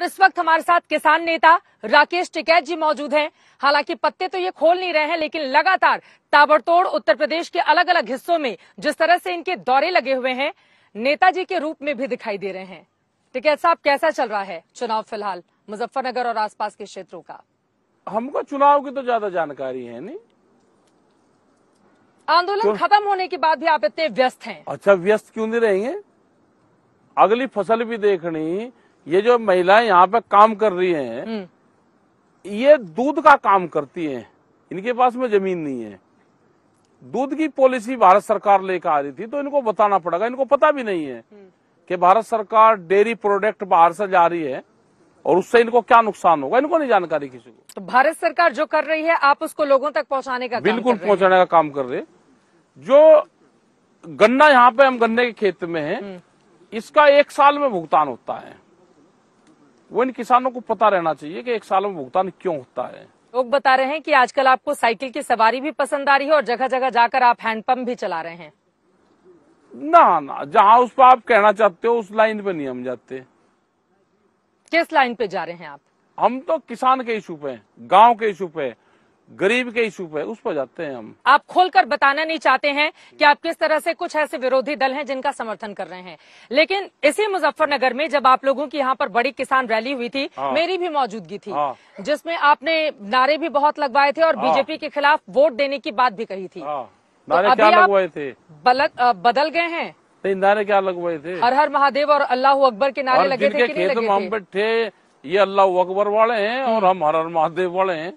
और इस वक्त हमारे साथ किसान नेता राकेश टिकैत जी मौजूद हैं हालांकि पत्ते तो ये खोल नहीं रहे हैं लेकिन लगातार ताबड़तोड़ उत्तर प्रदेश के अलग अलग हिस्सों में जिस तरह से इनके दौरे लगे हुए हैं नेताजी के रूप में भी दिखाई दे रहे हैं टिकैत साहब कैसा चल रहा है चुनाव फिलहाल मुजफ्फरनगर और आसपास के क्षेत्रों का हमको चुनाव की तो ज्यादा जानकारी है नहीं आंदोलन खत्म होने के बाद भी आप इतने व्यस्त हैं अच्छा व्यस्त क्यों नहीं रहेंगे अगली फसल भी देखनी ये जो महिलाएं यहाँ पे काम कर रही हैं हम्म। ये दूध का काम करती हैं इनके पास में जमीन नहीं है दूध की पॉलिसी भारत सरकार लेकर आ रही थी तो इनको बताना पड़ेगा इनको पता भी नहीं है हम्म। कि भारत सरकार डेयरी प्रोडक्ट बाहर से जा रही है और उससे इनको क्या नुकसान होगा इनको नहीं जानकारी किसी को तो भारत सरकार जो कर रही है आप उसको लोगों तक पहुंचाने का बिल्कुल पहुंचाने का काम कर रहे जो गन्ना यहाँ पे हम गन्ने के खेत में है हम्म। इसका एक साल में भुगतान होता है वो इन किसानों को पता रहना चाहिए कि एक साल में भुगतान क्यों होता है लोग बता रहे हैं कि आजकल आपको साइकिल की सवारी भी पसंद आ रही है और जगह जगह जाकर आप हैंडपंप भी चला रहे हैं ना ना जहाँ उस पर आप कहना चाहते हो उस लाइन पे नहीं हम जाते किस लाइन पे जा रहे हैं आप हम तो किसान के इशू पे गांव के इशू पे गरीब के इशू पे उस पर जाते हैं हम आप खोलकर बताना नहीं चाहते हैं कि आप किस तरह से कुछ ऐसे विरोधी दल हैं जिनका समर्थन कर रहे हैं लेकिन इसी मुजफ्फरनगर में जब आप लोगों की यहाँ पर बड़ी किसान रैली हुई थी आ, हाँ। मेरी भी मौजूदगी थी हाँ। जिसमें आपने नारे भी बहुत लगवाए थे और आ, हाँ। बीजेपी के खिलाफ वोट देने की बात भी कही थी हाँ। तो नारे तो क्या लगवाए थे बदल गए हैं नहीं नारे क्या लगवाए थे हर हर महादेव और अल्लाह अकबर के नारे लगे थे ये अल्लाह अकबर वाले हैं और हम्म। हम हर हर महादेव वाले हैं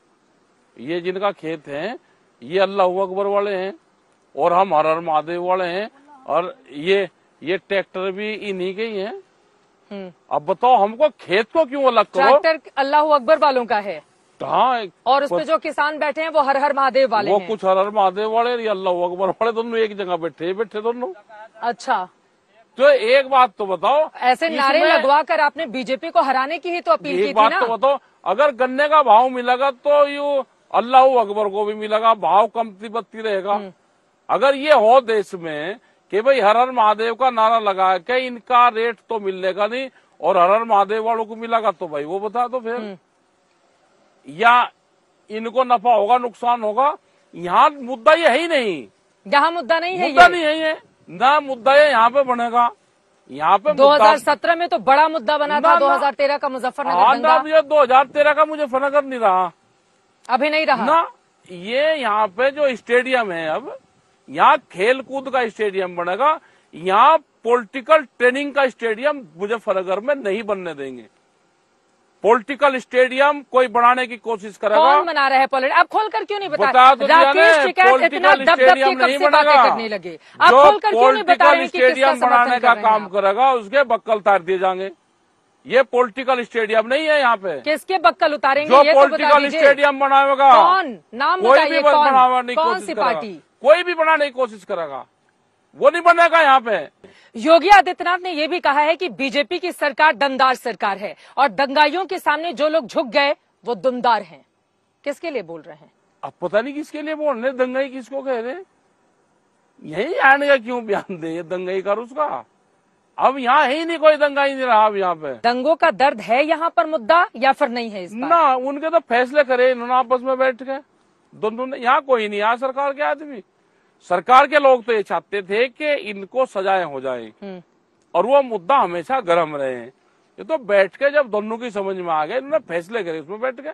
ये जिनका खेत है ये अल्लाह अकबर वाले हैं और हम हर हर महादेव वाले हैं और ये ये ट्रैक्टर भी इन्हीं के ही है हम्म। अब बताओ हमको खेत को क्यों अलग करो ट्रैक्टर अल्लाह अकबर वालों का है हाँ और उसमें जो किसान बैठे हैं वो हर हर महादेव वाले वो हैं। कुछ हर हर महादेव वाले अल्लाह अकबर वाले दोनों एक जगह बैठे बैठे दोनों अच्छा तो एक बात तो बताओ ऐसे नारे लगवा कर आपने बीजेपी को हराने की ही तो अपील की थी ना? तो बताओ अगर गन्ने का भाव मिलेगा तो यू अल्लाह अकबर को भी मिलेगा भाव कमती बत्ती रहेगा हम्म। अगर ये हो देश में कि भाई हर हर महादेव का नारा लगा के इनका रेट तो मिलेगा नहीं और हर हर महादेव वालों को मिलेगा तो भाई वो बता दो फिर हम्म। या इनको नफा होगा नुकसान होगा यहाँ मुद्दा ये है ही नहीं यहाँ मुद्दा नहीं है मुद्दा नहीं है न मुद्दा ये यहाँ पे बनेगा यहाँ पे 2017 में तो बड़ा मुद्दा बना था 2013 का मुजफ्फरनगर दो हजार तेरह का मुजफ्फरनगर हाँ, नहीं रहा अभी नहीं रहा ना ये यहाँ पे जो स्टेडियम है अब यहाँ खेल कूद का स्टेडियम बनेगा यहाँ पॉलिटिकल ट्रेनिंग का स्टेडियम मुजफ्फरनगर में नहीं बनने देंगे पॉलिटिकल स्टेडियम कोई बनाने की कोशिश करेगा कौन बना रहे हैं अब खोलकर क्यों नहीं बता, बता तो राकेश टिकैत इतना दब दब के कब से बातें करने लगे अब खोलकर क्यों नहीं बता रहे हैं कि स्टेडियम बनाने का काम करेगा उसके बक्कल तार दिए जाएंगे ये पॉलिटिकल स्टेडियम नहीं है यहाँ पे किसके बक्कल उतारेंगे जो पॉलिटिकल तो स्टेडियम बनाएगा कौन नाम कोई भी कौन? बनाने कौन सी पार्टी कोई भी बनाने की कोशिश करेगा वो नहीं बनेगा यहाँ पे योगी आदित्यनाथ ने ये भी कहा है कि बीजेपी की सरकार दमदार सरकार है और दंगाइयों के सामने जो लोग झुक गए वो दमदार है किसके लिए बोल रहे हैं अब पता नहीं किसके लिए बोल रहे दंगाई किसको कह रहे यही आने का क्यों बयान दे दंगाई कर उसका अब यहाँ ही नहीं कोई दंगा ही नहीं रहा अब यहाँ पे दंगों का दर्द है यहाँ पर मुद्दा या फिर नहीं है इस ना उनके तो फैसले करे इन्होंने आपस में बैठ के दोनों ने यहाँ कोई नहीं यहाँ सरकार के आदमी सरकार के लोग तो ये चाहते थे कि इनको सजाएं हो जाए हम्म। और वो मुद्दा हमेशा गर्म रहे ये तो बैठ के जब दोनों की समझ में आ गए इन्होंने फैसले करे उसमें बैठ गए